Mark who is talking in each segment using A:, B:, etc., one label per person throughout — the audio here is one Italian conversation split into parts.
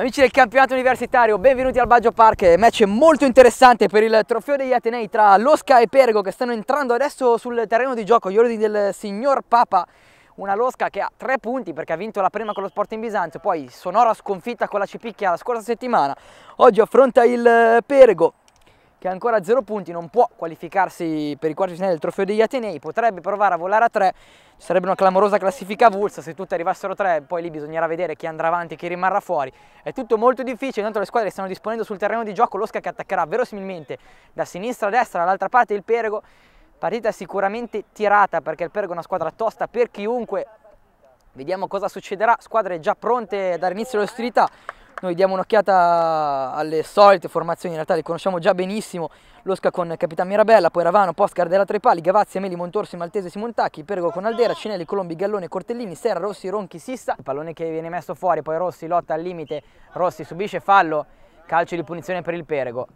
A: Amici del campionato universitario, benvenuti al Baggio Park, eh, match molto interessante per il trofeo degli Atenei tra Losca e Pergo che stanno entrando adesso sul terreno di gioco, gli ordini del signor Papa, una Losca che ha tre punti perché ha vinto la prima con lo Sporting in Bisanzio, poi Sonora sconfitta con la Cipicchia la scorsa settimana, oggi affronta il eh, Pergo, che ancora a zero punti non può qualificarsi per i quarti finali del trofeo degli Atenei, potrebbe provare a volare a tre, ci sarebbe una clamorosa classifica avulsa, se tutte arrivassero a tre poi lì bisognerà vedere chi andrà avanti e chi rimarrà fuori, è tutto molto difficile, intanto le squadre stanno disponendo sul terreno di gioco, l'Osca che attaccherà verosimilmente da sinistra a destra, dall'altra parte il Perego, partita sicuramente tirata perché il Perego è una squadra tosta per chiunque, vediamo cosa succederà, squadre già pronte a dare inizio alle ostilità, noi diamo un'occhiata alle solite formazioni, in realtà le conosciamo già benissimo, Losca con Capitan Mirabella, poi Ravano, Poscar della Pali, Gavazzi, Ameli, Montorsi, Maltese, Simontacchi, Pergo con Aldera, Cinelli, Colombi, Gallone, Cortellini, Serra, Rossi, Ronchi, Sissa. Il pallone che viene messo fuori, poi Rossi lotta al limite, Rossi subisce fallo, calcio di punizione per il Perego.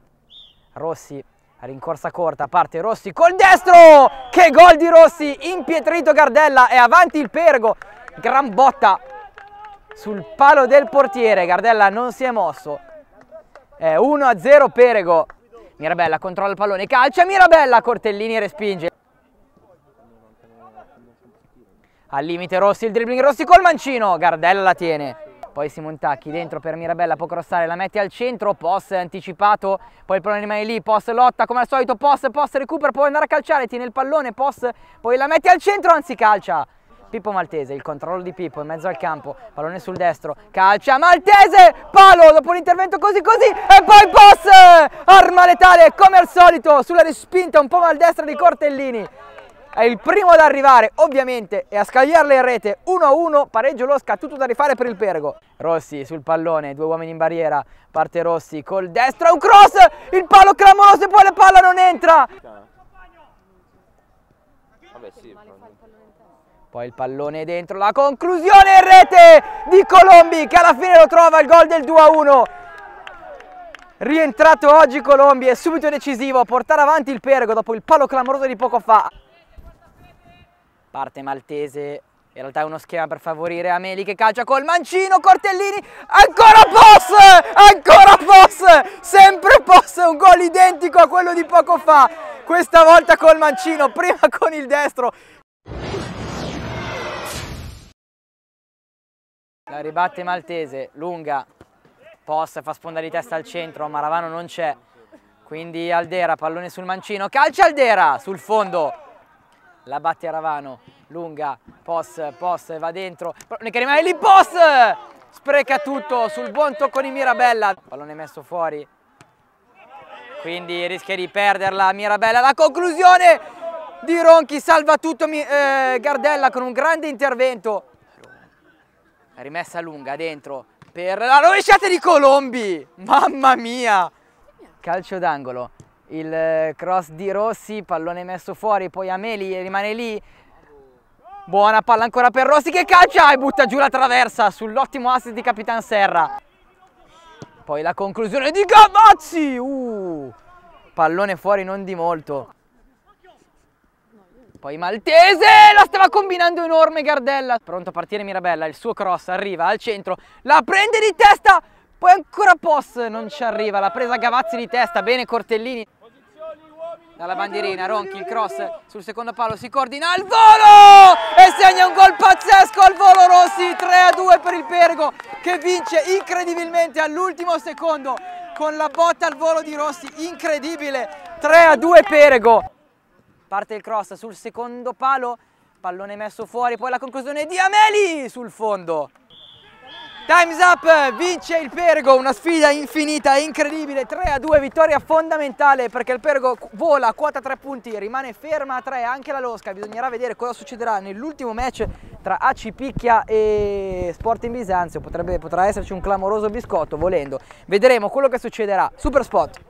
A: Rossi rincorsa corta, parte Rossi col destro! Che gol di Rossi! Impietrito Gardella, è avanti il Pergo, gran botta sul palo del portiere, Gardella non si è mosso, è 1-0 Perego, Mirabella controlla il pallone, calcia Mirabella, Cortellini respinge. Al limite Rossi, il dribbling Rossi col mancino, Gardella la tiene. Poi Simon Tacchi dentro per Mirabella, può crossare, la mette al centro, Post anticipato, poi il pallone rimane lì, Post lotta come al solito, Post, Post recupera, può andare a calciare, tiene il pallone, Post, poi la mette al centro, anzi calcia. Pippo Maltese, il controllo di Pippo in mezzo al campo, pallone sul destro, calcia Maltese, palo dopo l'intervento così così e poi boss, arma letale come al solito sulla respinta un po' maldestra di Cortellini. È il primo ad arrivare ovviamente e a scagliarle in rete 1-1, pareggio lo tutto da rifare per il Pergo. Rossi sul pallone, due uomini in barriera, parte Rossi col destro, un cross, il palo clamoroso e poi la palla non entra. Vabbè sì, poi il pallone dentro, la conclusione in rete di Colombi che alla fine lo trova, il gol del 2-1. Rientrato oggi Colombi, è subito decisivo a portare avanti il Pergo dopo il palo clamoroso di poco fa. Parte Maltese, in realtà è uno schema per favorire Ameli che calcia col mancino, Cortellini, ancora Poss, ancora Poss, sempre Poss, un gol identico a quello di poco fa. Questa volta col mancino, prima con il destro, La ribatte Maltese, lunga, possa, fa sponda di testa al centro, Maravano non c'è. Quindi Aldera, pallone sul mancino, calcia Aldera sul fondo. La batte Aravano, lunga, post, post, va dentro. Pallone che rimane lì, pos! Spreca tutto sul buon tocco di Mirabella. Pallone messo fuori. Quindi rischia di perderla Mirabella. La conclusione di Ronchi salva tutto eh, Gardella con un grande intervento rimessa lunga dentro per la rovesciata di Colombi mamma mia calcio d'angolo il eh, cross di Rossi pallone messo fuori poi Ameli rimane lì buona palla ancora per Rossi che calcia e butta giù la traversa sull'ottimo assist di Capitan Serra poi la conclusione di Gavazzi uh, pallone fuori non di molto poi Maltese la stava combinando enorme Gardella. Pronto a partire Mirabella, il suo cross arriva al centro, la prende di testa, poi ancora Pos non ci arriva, la presa Gavazzi di testa, bene Cortellini. Dalla bandierina Ronchi il cross sul secondo palo si coordina al volo e segna un gol pazzesco al volo Rossi 3 a 2 per il Pergo che vince incredibilmente all'ultimo secondo con la botta al volo di Rossi incredibile 3 a 2 Perego parte il cross sul secondo palo, pallone messo fuori, poi la conclusione di Ameli sul fondo. Time's up, vince il Pergo, una sfida infinita, incredibile, 3 a 2, vittoria fondamentale perché il Pergo vola quota 3 punti, rimane ferma a 3 anche la Losca, bisognerà vedere cosa succederà nell'ultimo match tra AC Picchia e Sporting Bisanzio, Potrebbe, potrà esserci un clamoroso biscotto volendo, vedremo quello che succederà, super spot!